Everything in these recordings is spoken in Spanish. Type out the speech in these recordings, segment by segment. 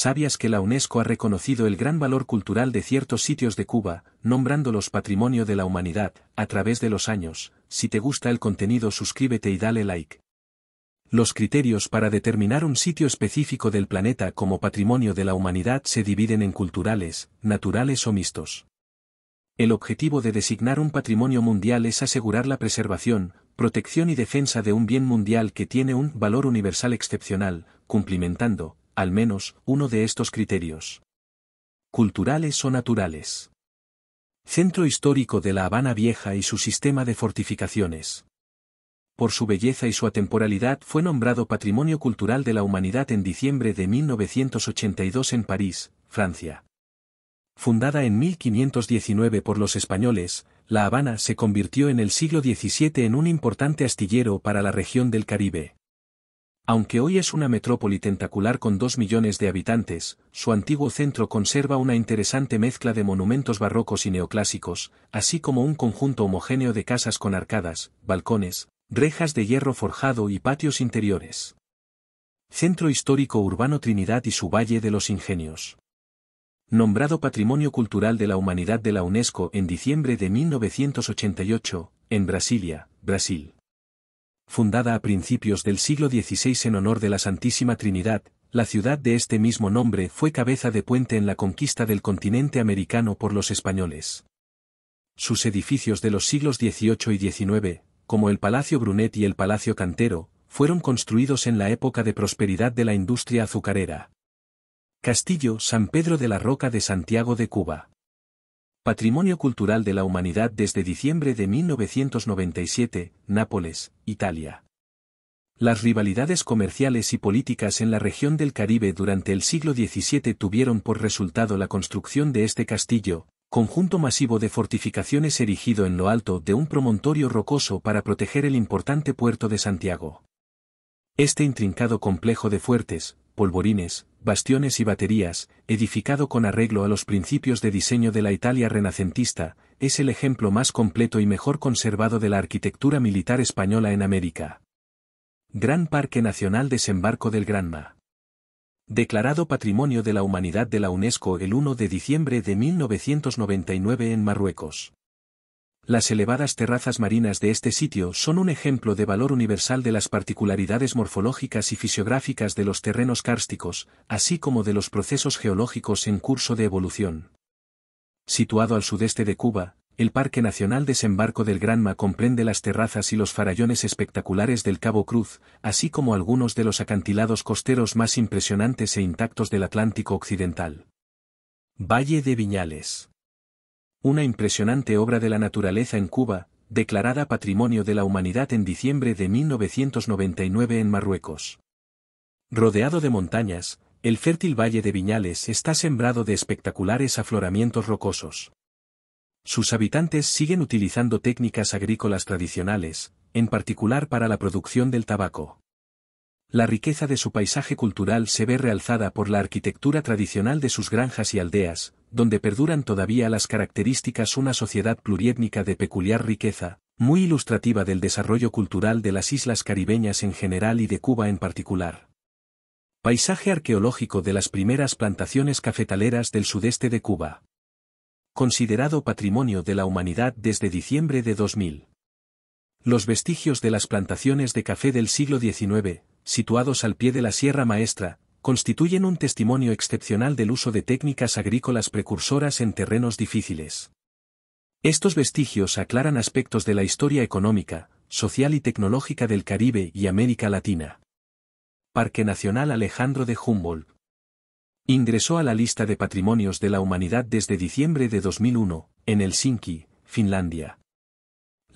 ¿sabías que la UNESCO ha reconocido el gran valor cultural de ciertos sitios de Cuba, nombrándolos Patrimonio de la Humanidad, a través de los años? Si te gusta el contenido suscríbete y dale like. Los criterios para determinar un sitio específico del planeta como patrimonio de la humanidad se dividen en culturales, naturales o mixtos. El objetivo de designar un patrimonio mundial es asegurar la preservación, protección y defensa de un bien mundial que tiene un valor universal excepcional, cumplimentando, al menos, uno de estos criterios. Culturales o naturales. Centro histórico de la Habana Vieja y su sistema de fortificaciones. Por su belleza y su atemporalidad fue nombrado Patrimonio Cultural de la Humanidad en diciembre de 1982 en París, Francia. Fundada en 1519 por los españoles, La Habana se convirtió en el siglo XVII en un importante astillero para la región del Caribe. Aunque hoy es una metrópoli tentacular con dos millones de habitantes, su antiguo centro conserva una interesante mezcla de monumentos barrocos y neoclásicos, así como un conjunto homogéneo de casas con arcadas, balcones, rejas de hierro forjado y patios interiores. Centro Histórico Urbano Trinidad y su Valle de los Ingenios. Nombrado Patrimonio Cultural de la Humanidad de la UNESCO en diciembre de 1988, en Brasilia, Brasil fundada a principios del siglo XVI en honor de la Santísima Trinidad, la ciudad de este mismo nombre fue cabeza de puente en la conquista del continente americano por los españoles. Sus edificios de los siglos XVIII y XIX, como el Palacio Brunet y el Palacio Cantero, fueron construidos en la época de prosperidad de la industria azucarera. Castillo San Pedro de la Roca de Santiago de Cuba. Patrimonio Cultural de la Humanidad desde diciembre de 1997, Nápoles, Italia. Las rivalidades comerciales y políticas en la región del Caribe durante el siglo XVII tuvieron por resultado la construcción de este castillo, conjunto masivo de fortificaciones erigido en lo alto de un promontorio rocoso para proteger el importante puerto de Santiago. Este intrincado complejo de fuertes, polvorines, bastiones y baterías, edificado con arreglo a los principios de diseño de la Italia renacentista, es el ejemplo más completo y mejor conservado de la arquitectura militar española en América. Gran Parque Nacional Desembarco del Granma. Declarado Patrimonio de la Humanidad de la UNESCO el 1 de diciembre de 1999 en Marruecos. Las elevadas terrazas marinas de este sitio son un ejemplo de valor universal de las particularidades morfológicas y fisiográficas de los terrenos kársticos, así como de los procesos geológicos en curso de evolución. Situado al sudeste de Cuba, el Parque Nacional Desembarco del Granma comprende las terrazas y los farallones espectaculares del Cabo Cruz, así como algunos de los acantilados costeros más impresionantes e intactos del Atlántico Occidental. Valle de Viñales una impresionante obra de la naturaleza en Cuba, declarada Patrimonio de la Humanidad en diciembre de 1999 en Marruecos. Rodeado de montañas, el fértil valle de Viñales está sembrado de espectaculares afloramientos rocosos. Sus habitantes siguen utilizando técnicas agrícolas tradicionales, en particular para la producción del tabaco. La riqueza de su paisaje cultural se ve realzada por la arquitectura tradicional de sus granjas y aldeas, donde perduran todavía las características una sociedad pluriétnica de peculiar riqueza, muy ilustrativa del desarrollo cultural de las islas caribeñas en general y de Cuba en particular. Paisaje arqueológico de las primeras plantaciones cafetaleras del sudeste de Cuba. Considerado Patrimonio de la Humanidad desde diciembre de 2000. Los vestigios de las plantaciones de café del siglo XIX, situados al pie de la Sierra Maestra, constituyen un testimonio excepcional del uso de técnicas agrícolas precursoras en terrenos difíciles. Estos vestigios aclaran aspectos de la historia económica, social y tecnológica del Caribe y América Latina. Parque Nacional Alejandro de Humboldt. Ingresó a la lista de patrimonios de la humanidad desde diciembre de 2001, en Helsinki, Finlandia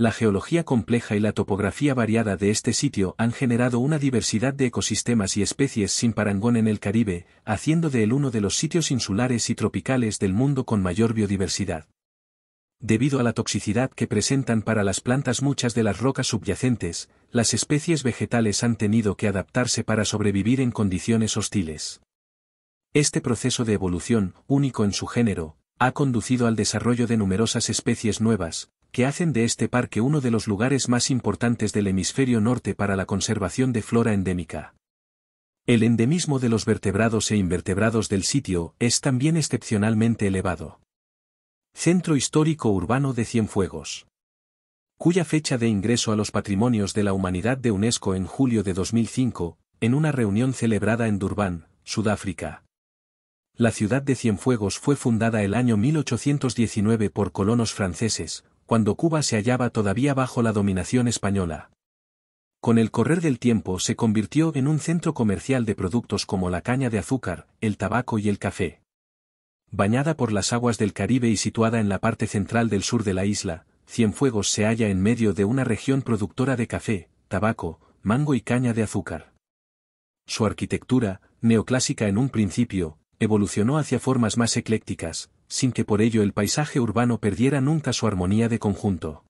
la geología compleja y la topografía variada de este sitio han generado una diversidad de ecosistemas y especies sin parangón en el Caribe, haciendo de él uno de los sitios insulares y tropicales del mundo con mayor biodiversidad. Debido a la toxicidad que presentan para las plantas muchas de las rocas subyacentes, las especies vegetales han tenido que adaptarse para sobrevivir en condiciones hostiles. Este proceso de evolución, único en su género, ha conducido al desarrollo de numerosas especies nuevas, que hacen de este parque uno de los lugares más importantes del hemisferio norte para la conservación de flora endémica. El endemismo de los vertebrados e invertebrados del sitio es también excepcionalmente elevado. Centro Histórico Urbano de Cienfuegos. Cuya fecha de ingreso a los Patrimonios de la Humanidad de UNESCO en julio de 2005, en una reunión celebrada en Durban, Sudáfrica. La ciudad de Cienfuegos fue fundada el año 1819 por colonos franceses, cuando Cuba se hallaba todavía bajo la dominación española. Con el correr del tiempo se convirtió en un centro comercial de productos como la caña de azúcar, el tabaco y el café. Bañada por las aguas del Caribe y situada en la parte central del sur de la isla, Cienfuegos se halla en medio de una región productora de café, tabaco, mango y caña de azúcar. Su arquitectura, neoclásica en un principio, evolucionó hacia formas más eclécticas, sin que por ello el paisaje urbano perdiera nunca su armonía de conjunto.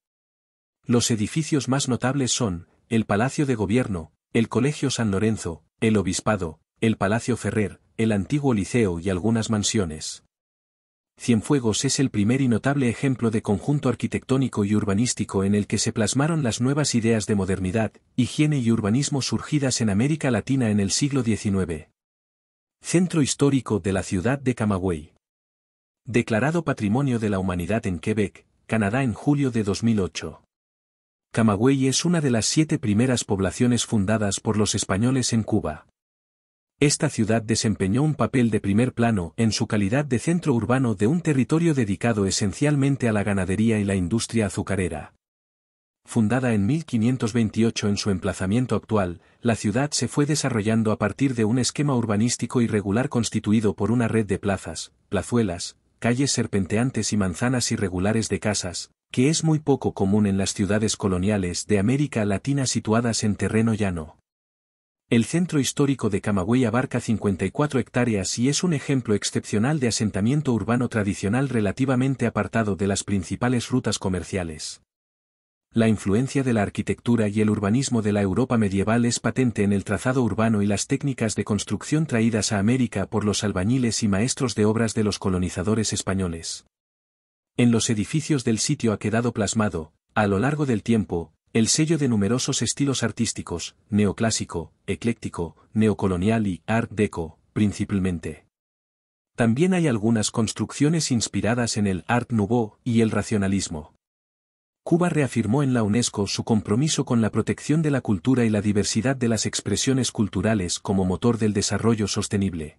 Los edificios más notables son, el Palacio de Gobierno, el Colegio San Lorenzo, el Obispado, el Palacio Ferrer, el antiguo Liceo y algunas mansiones. Cienfuegos es el primer y notable ejemplo de conjunto arquitectónico y urbanístico en el que se plasmaron las nuevas ideas de modernidad, higiene y urbanismo surgidas en América Latina en el siglo XIX. Centro histórico de la ciudad de Camagüey. Declarado Patrimonio de la Humanidad en Quebec, Canadá en julio de 2008. Camagüey es una de las siete primeras poblaciones fundadas por los españoles en Cuba. Esta ciudad desempeñó un papel de primer plano en su calidad de centro urbano de un territorio dedicado esencialmente a la ganadería y la industria azucarera. Fundada en 1528 en su emplazamiento actual, la ciudad se fue desarrollando a partir de un esquema urbanístico irregular constituido por una red de plazas, plazuelas, calles serpenteantes y manzanas irregulares de casas, que es muy poco común en las ciudades coloniales de América Latina situadas en terreno llano. El centro histórico de Camagüey abarca 54 hectáreas y es un ejemplo excepcional de asentamiento urbano tradicional relativamente apartado de las principales rutas comerciales. La influencia de la arquitectura y el urbanismo de la Europa medieval es patente en el trazado urbano y las técnicas de construcción traídas a América por los albañiles y maestros de obras de los colonizadores españoles. En los edificios del sitio ha quedado plasmado, a lo largo del tiempo, el sello de numerosos estilos artísticos, neoclásico, ecléctico, neocolonial y art deco, principalmente. También hay algunas construcciones inspiradas en el art nouveau y el racionalismo. Cuba reafirmó en la UNESCO su compromiso con la protección de la cultura y la diversidad de las expresiones culturales como motor del desarrollo sostenible.